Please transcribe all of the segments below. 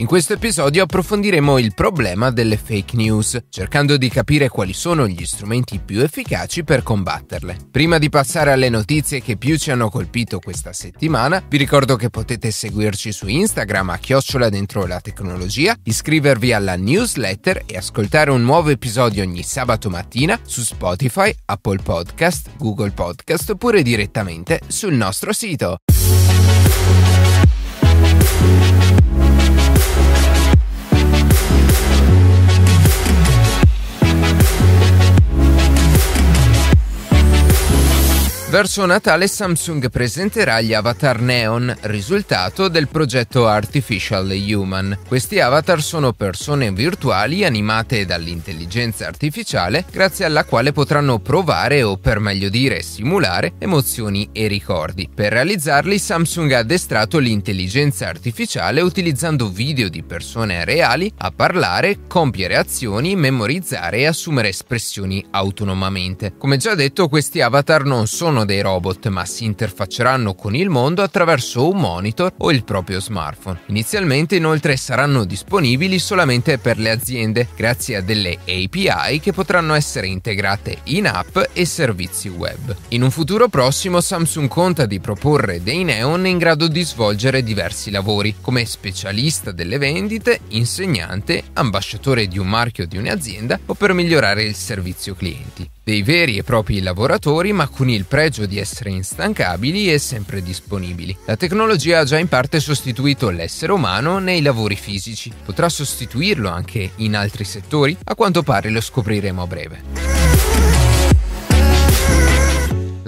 In questo episodio approfondiremo il problema delle fake news, cercando di capire quali sono gli strumenti più efficaci per combatterle. Prima di passare alle notizie che più ci hanno colpito questa settimana, vi ricordo che potete seguirci su Instagram a chiocciola dentro la tecnologia, iscrivervi alla newsletter e ascoltare un nuovo episodio ogni sabato mattina su Spotify, Apple Podcast, Google Podcast oppure direttamente sul nostro sito. Verso Natale Samsung presenterà gli avatar neon, risultato del progetto Artificial Human. Questi avatar sono persone virtuali animate dall'intelligenza artificiale grazie alla quale potranno provare o per meglio dire simulare emozioni e ricordi. Per realizzarli Samsung ha addestrato l'intelligenza artificiale utilizzando video di persone reali a parlare, compiere azioni, memorizzare e assumere espressioni autonomamente. Come già detto questi avatar non sono sono dei robot, ma si interfacceranno con il mondo attraverso un monitor o il proprio smartphone. Inizialmente inoltre saranno disponibili solamente per le aziende, grazie a delle API che potranno essere integrate in app e servizi web. In un futuro prossimo Samsung conta di proporre dei neon in grado di svolgere diversi lavori, come specialista delle vendite, insegnante, ambasciatore di un marchio di un'azienda o per migliorare il servizio clienti dei veri e propri lavoratori, ma con il pregio di essere instancabili e sempre disponibili. La tecnologia ha già in parte sostituito l'essere umano nei lavori fisici. Potrà sostituirlo anche in altri settori? A quanto pare lo scopriremo a breve.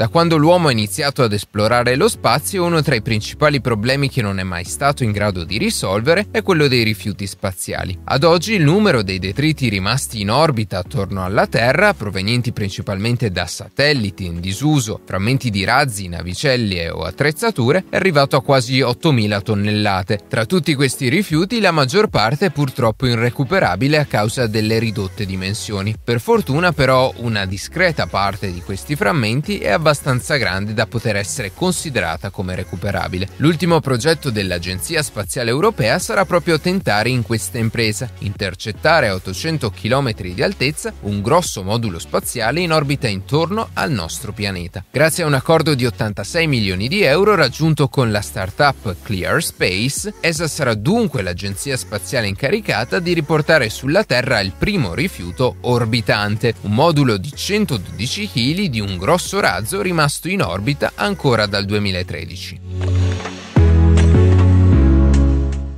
Da quando l'uomo ha iniziato ad esplorare lo spazio, uno tra i principali problemi che non è mai stato in grado di risolvere è quello dei rifiuti spaziali. Ad oggi il numero dei detriti rimasti in orbita attorno alla Terra, provenienti principalmente da satelliti in disuso, frammenti di razzi, navicelle o attrezzature, è arrivato a quasi 8.000 tonnellate. Tra tutti questi rifiuti la maggior parte è purtroppo irrecuperabile a causa delle ridotte dimensioni. Per fortuna però una discreta parte di questi frammenti è abbastanza abbastanza grande da poter essere considerata come recuperabile. L'ultimo progetto dell'Agenzia Spaziale Europea sarà proprio tentare in questa impresa, intercettare a 800 km di altezza un grosso modulo spaziale in orbita intorno al nostro pianeta. Grazie a un accordo di 86 milioni di euro raggiunto con la startup Clear Space, ESA sarà dunque l'agenzia spaziale incaricata di riportare sulla Terra il primo rifiuto orbitante, un modulo di 112 kg di un grosso razzo mezzo rimasto in orbita ancora dal 2013.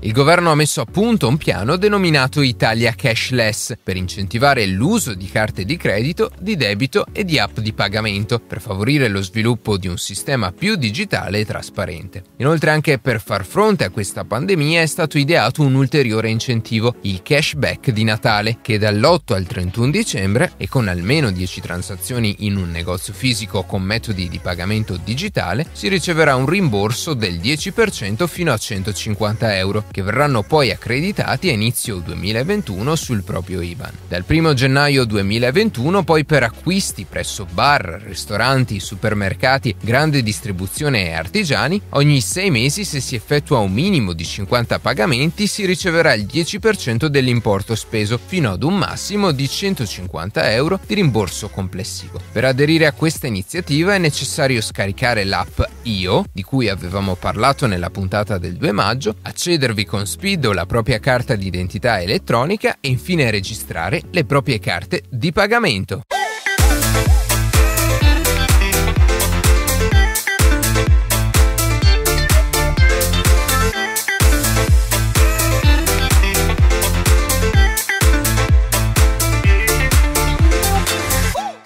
Il governo ha messo a punto un piano denominato Italia Cashless per incentivare l'uso di carte di credito, di debito e di app di pagamento per favorire lo sviluppo di un sistema più digitale e trasparente. Inoltre anche per far fronte a questa pandemia è stato ideato un ulteriore incentivo, il cashback di Natale, che dall'8 al 31 dicembre e con almeno 10 transazioni in un negozio fisico con metodi di pagamento digitale si riceverà un rimborso del 10% fino a 150 euro che verranno poi accreditati a inizio 2021 sul proprio IBAN. Dal 1 gennaio 2021 poi per acquisti presso bar, ristoranti, supermercati, grande distribuzione e artigiani, ogni 6 mesi se si effettua un minimo di 50 pagamenti si riceverà il 10% dell'importo speso fino ad un massimo di 150 euro di rimborso complessivo. Per aderire a questa iniziativa è necessario scaricare l'app IO, di cui avevamo parlato nella puntata del 2 maggio, accedervi rimuovervi con Speedo la propria carta d'identità elettronica e infine registrare le proprie carte di pagamento.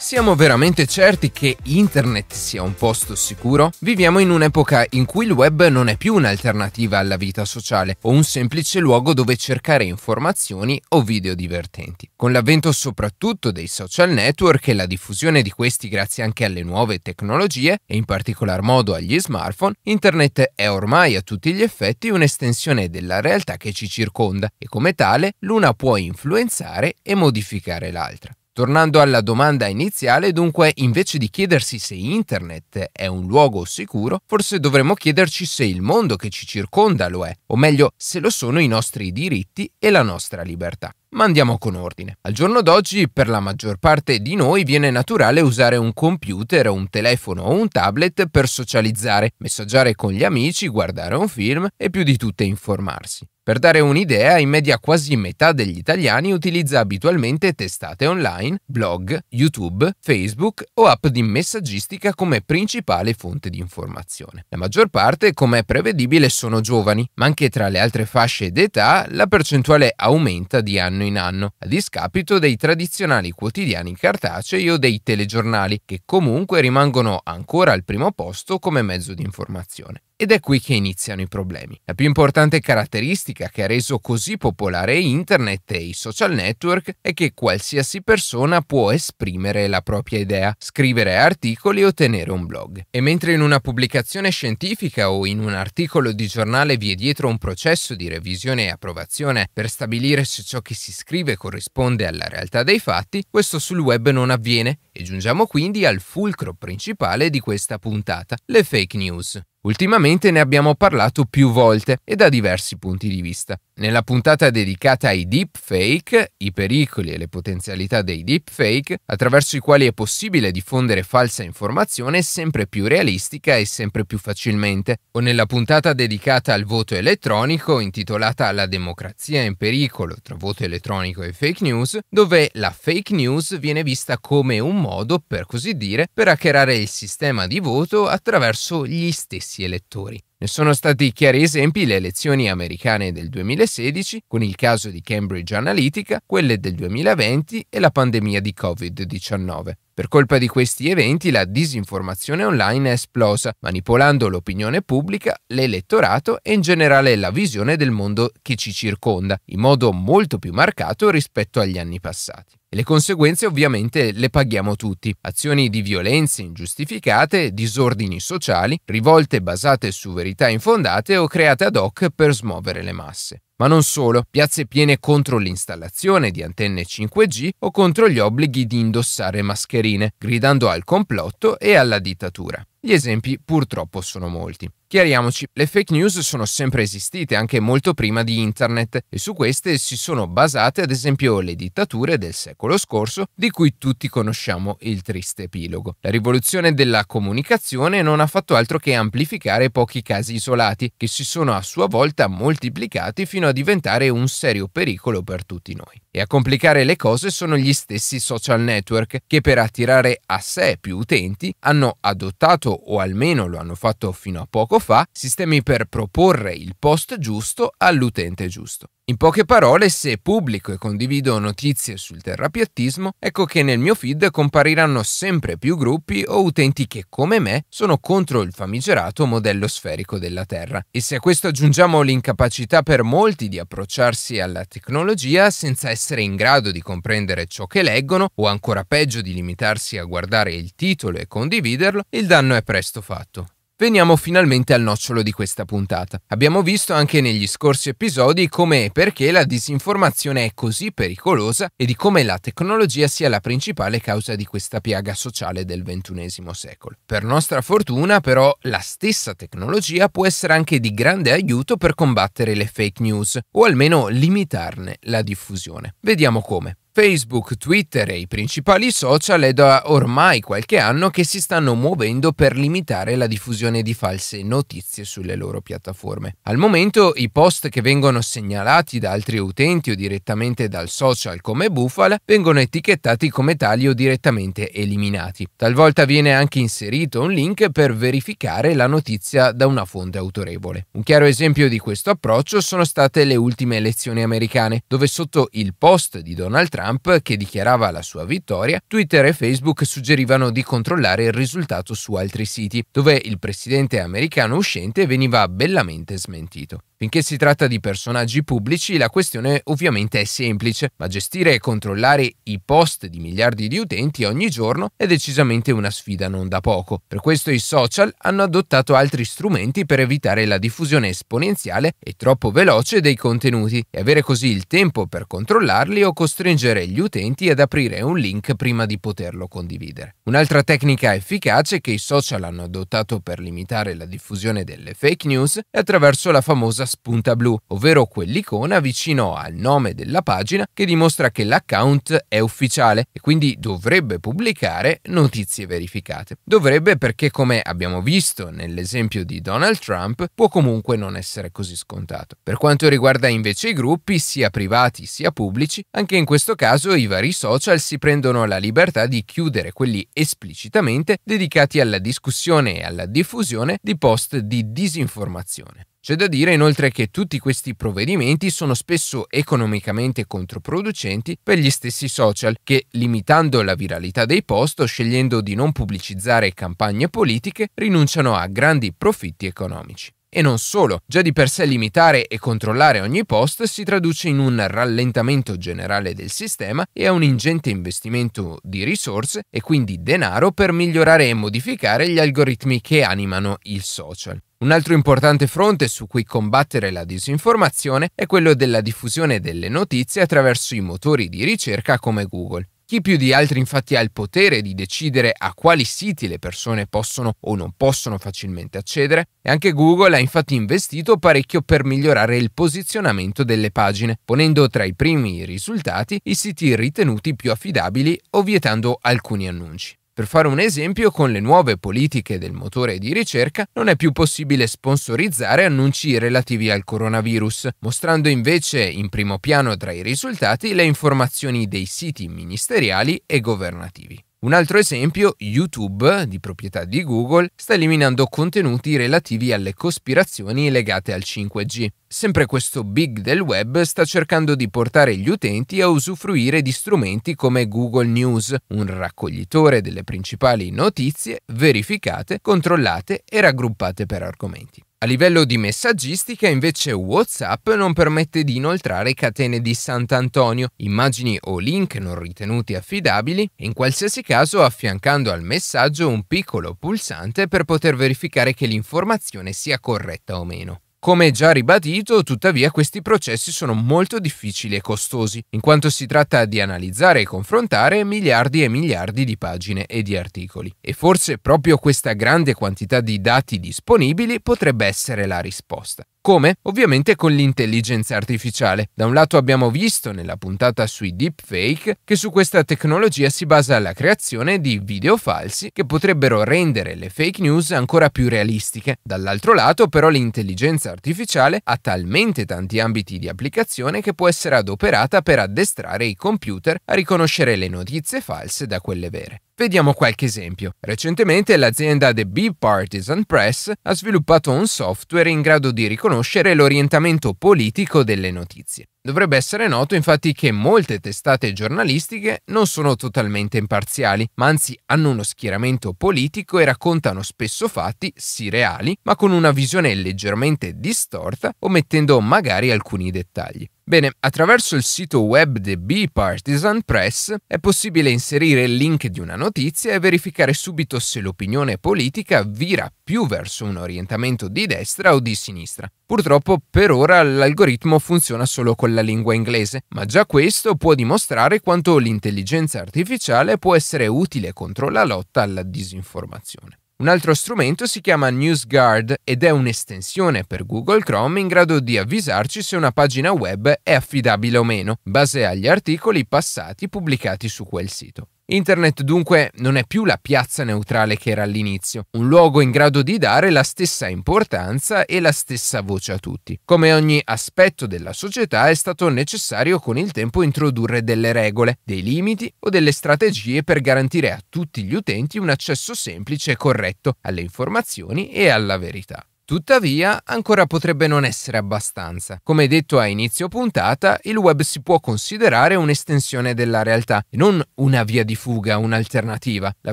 Siamo veramente certi che internet sia un posto sicuro? Viviamo in un'epoca in cui il web non è più un'alternativa alla vita sociale o un semplice luogo dove cercare informazioni o video divertenti. Con l'avvento soprattutto dei social network e la diffusione di questi grazie anche alle nuove tecnologie e in particolar modo agli smartphone, internet è ormai a tutti gli effetti un'estensione della realtà che ci circonda e come tale l'una può influenzare e modificare l'altra. Tornando alla domanda iniziale, dunque, invece di chiedersi se Internet è un luogo sicuro, forse dovremmo chiederci se il mondo che ci circonda lo è, o meglio, se lo sono i nostri diritti e la nostra libertà. Ma andiamo con ordine. Al giorno d'oggi per la maggior parte di noi viene naturale usare un computer, un telefono o un tablet per socializzare, messaggiare con gli amici, guardare un film e più di tutte informarsi. Per dare un'idea, in media quasi metà degli italiani utilizza abitualmente testate online, blog, YouTube, Facebook o app di messaggistica come principale fonte di informazione. La maggior parte, come è prevedibile, sono giovani, ma anche tra le altre fasce d'età la percentuale aumenta di anno in in anno, a discapito dei tradizionali quotidiani cartacei o dei telegiornali, che comunque rimangono ancora al primo posto come mezzo di informazione. Ed è qui che iniziano i problemi. La più importante caratteristica che ha reso così popolare internet e i social network è che qualsiasi persona può esprimere la propria idea, scrivere articoli o tenere un blog. E mentre in una pubblicazione scientifica o in un articolo di giornale vi è dietro un processo di revisione e approvazione per stabilire se ciò che si scrive corrisponde alla realtà dei fatti, questo sul web non avviene e giungiamo quindi al fulcro principale di questa puntata, le fake news. Ultimamente ne abbiamo parlato più volte e da diversi punti di vista. Nella puntata dedicata ai deepfake, i pericoli e le potenzialità dei deepfake, attraverso i quali è possibile diffondere falsa informazione sempre più realistica e sempre più facilmente, o nella puntata dedicata al voto elettronico, intitolata La democrazia in pericolo tra voto elettronico e fake news, dove la fake news viene vista come un modo, per così dire, per hackerare il sistema di voto attraverso gli stessi elettori. Ne sono stati chiari esempi le elezioni americane del 2016, con il caso di Cambridge Analytica, quelle del 2020 e la pandemia di Covid-19. Per colpa di questi eventi la disinformazione online è esplosa, manipolando l'opinione pubblica, l'elettorato e in generale la visione del mondo che ci circonda, in modo molto più marcato rispetto agli anni passati. E le conseguenze ovviamente le paghiamo tutti. Azioni di violenze ingiustificate, disordini sociali, rivolte basate su verità infondate o create ad hoc per smuovere le masse. Ma non solo, piazze piene contro l'installazione di antenne 5G o contro gli obblighi di indossare mascherine, gridando al complotto e alla dittatura. Gli esempi purtroppo sono molti. Chiariamoci, le fake news sono sempre esistite anche molto prima di internet e su queste si sono basate ad esempio le dittature del secolo scorso di cui tutti conosciamo il triste epilogo. La rivoluzione della comunicazione non ha fatto altro che amplificare pochi casi isolati che si sono a sua volta moltiplicati fino a diventare un serio pericolo per tutti noi. E a complicare le cose sono gli stessi social network che per attirare a sé più utenti hanno adottato o almeno lo hanno fatto fino a poco fa, sistemi per proporre il post giusto all'utente giusto. In poche parole, se pubblico e condivido notizie sul terrapiattismo, ecco che nel mio feed compariranno sempre più gruppi o utenti che, come me, sono contro il famigerato modello sferico della Terra. E se a questo aggiungiamo l'incapacità per molti di approcciarsi alla tecnologia senza essere in grado di comprendere ciò che leggono, o ancora peggio di limitarsi a guardare il titolo e condividerlo, il danno è presto fatto. Veniamo finalmente al nocciolo di questa puntata. Abbiamo visto anche negli scorsi episodi come e perché la disinformazione è così pericolosa e di come la tecnologia sia la principale causa di questa piaga sociale del XXI secolo. Per nostra fortuna però la stessa tecnologia può essere anche di grande aiuto per combattere le fake news o almeno limitarne la diffusione. Vediamo come. Facebook, Twitter e i principali social è da ormai qualche anno che si stanno muovendo per limitare la diffusione di false notizie sulle loro piattaforme. Al momento i post che vengono segnalati da altri utenti o direttamente dal social come bufala vengono etichettati come tali o direttamente eliminati. Talvolta viene anche inserito un link per verificare la notizia da una fonte autorevole. Un chiaro esempio di questo approccio sono state le ultime elezioni americane, dove sotto il post di Donald Trump Trump, che dichiarava la sua vittoria, Twitter e Facebook suggerivano di controllare il risultato su altri siti, dove il presidente americano uscente veniva bellamente smentito. Finché si tratta di personaggi pubblici, la questione ovviamente è semplice, ma gestire e controllare i post di miliardi di utenti ogni giorno è decisamente una sfida non da poco. Per questo i social hanno adottato altri strumenti per evitare la diffusione esponenziale e troppo veloce dei contenuti e avere così il tempo per controllarli o costringere spingere gli utenti ad aprire un link prima di poterlo condividere. Un'altra tecnica efficace che i social hanno adottato per limitare la diffusione delle fake news è attraverso la famosa spunta blu, ovvero quell'icona vicino al nome della pagina che dimostra che l'account è ufficiale e quindi dovrebbe pubblicare notizie verificate. Dovrebbe perché come abbiamo visto nell'esempio di Donald Trump può comunque non essere così scontato. Per quanto riguarda invece i gruppi, sia privati sia pubblici, anche in questo caso caso i vari social si prendono la libertà di chiudere quelli esplicitamente dedicati alla discussione e alla diffusione di post di disinformazione. C'è da dire inoltre che tutti questi provvedimenti sono spesso economicamente controproducenti per gli stessi social che, limitando la viralità dei post o scegliendo di non pubblicizzare campagne politiche, rinunciano a grandi profitti economici. E non solo, già di per sé limitare e controllare ogni post si traduce in un rallentamento generale del sistema e a un ingente investimento di risorse e quindi denaro per migliorare e modificare gli algoritmi che animano il social. Un altro importante fronte su cui combattere la disinformazione è quello della diffusione delle notizie attraverso i motori di ricerca come Google. Chi più di altri infatti ha il potere di decidere a quali siti le persone possono o non possono facilmente accedere e anche Google ha infatti investito parecchio per migliorare il posizionamento delle pagine, ponendo tra i primi risultati i siti ritenuti più affidabili o vietando alcuni annunci. Per fare un esempio, con le nuove politiche del motore di ricerca non è più possibile sponsorizzare annunci relativi al coronavirus, mostrando invece in primo piano tra i risultati le informazioni dei siti ministeriali e governativi. Un altro esempio, YouTube, di proprietà di Google, sta eliminando contenuti relativi alle cospirazioni legate al 5G. Sempre questo big del web sta cercando di portare gli utenti a usufruire di strumenti come Google News, un raccoglitore delle principali notizie verificate, controllate e raggruppate per argomenti. A livello di messaggistica invece WhatsApp non permette di inoltrare catene di Sant'Antonio, immagini o link non ritenuti affidabili e in qualsiasi caso affiancando al messaggio un piccolo pulsante per poter verificare che l'informazione sia corretta o meno. Come già ribadito, tuttavia, questi processi sono molto difficili e costosi, in quanto si tratta di analizzare e confrontare miliardi e miliardi di pagine e di articoli. E forse proprio questa grande quantità di dati disponibili potrebbe essere la risposta. Come? Ovviamente con l'intelligenza artificiale. Da un lato abbiamo visto nella puntata sui deepfake che su questa tecnologia si basa la creazione di video falsi che potrebbero rendere le fake news ancora più realistiche. Dall'altro lato però l'intelligenza artificiale ha talmente tanti ambiti di applicazione che può essere adoperata per addestrare i computer a riconoscere le notizie false da quelle vere. Vediamo qualche esempio. Recentemente l'azienda The Bee Partisan Press ha sviluppato un software in grado di riconoscere l'orientamento politico delle notizie. Dovrebbe essere noto infatti che molte testate giornalistiche non sono totalmente imparziali, ma anzi hanno uno schieramento politico e raccontano spesso fatti, sì reali, ma con una visione leggermente distorta, omettendo magari alcuni dettagli. Bene, attraverso il sito web di Bipartisan Press è possibile inserire il link di una notizia e verificare subito se l'opinione politica vira più verso un orientamento di destra o di sinistra. Purtroppo per ora l'algoritmo funziona solo con la lingua inglese, ma già questo può dimostrare quanto l'intelligenza artificiale può essere utile contro la lotta alla disinformazione. Un altro strumento si chiama NewsGuard ed è un'estensione per Google Chrome in grado di avvisarci se una pagina web è affidabile o meno, base agli articoli passati pubblicati su quel sito. Internet dunque non è più la piazza neutrale che era all'inizio, un luogo in grado di dare la stessa importanza e la stessa voce a tutti. Come ogni aspetto della società è stato necessario con il tempo introdurre delle regole, dei limiti o delle strategie per garantire a tutti gli utenti un accesso semplice e corretto alle informazioni e alla verità. Tuttavia, ancora potrebbe non essere abbastanza. Come detto a inizio puntata, il web si può considerare un'estensione della realtà e non una via di fuga, un'alternativa. La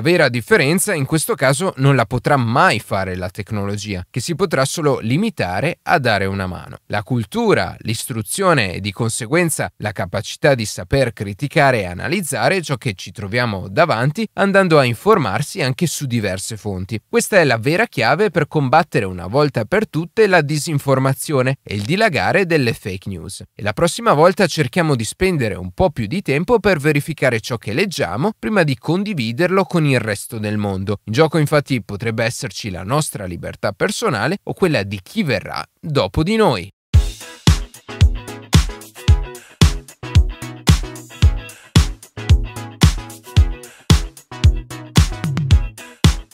vera differenza in questo caso non la potrà mai fare la tecnologia, che si potrà solo limitare a dare una mano. La cultura, l'istruzione e di conseguenza la capacità di saper criticare e analizzare ciò che ci troviamo davanti andando a informarsi anche su diverse fonti. Questa è la vera chiave per combattere una volta volta per tutte la disinformazione e il dilagare delle fake news. E la prossima volta cerchiamo di spendere un po' più di tempo per verificare ciò che leggiamo prima di condividerlo con il resto del mondo. In gioco infatti potrebbe esserci la nostra libertà personale o quella di chi verrà dopo di noi.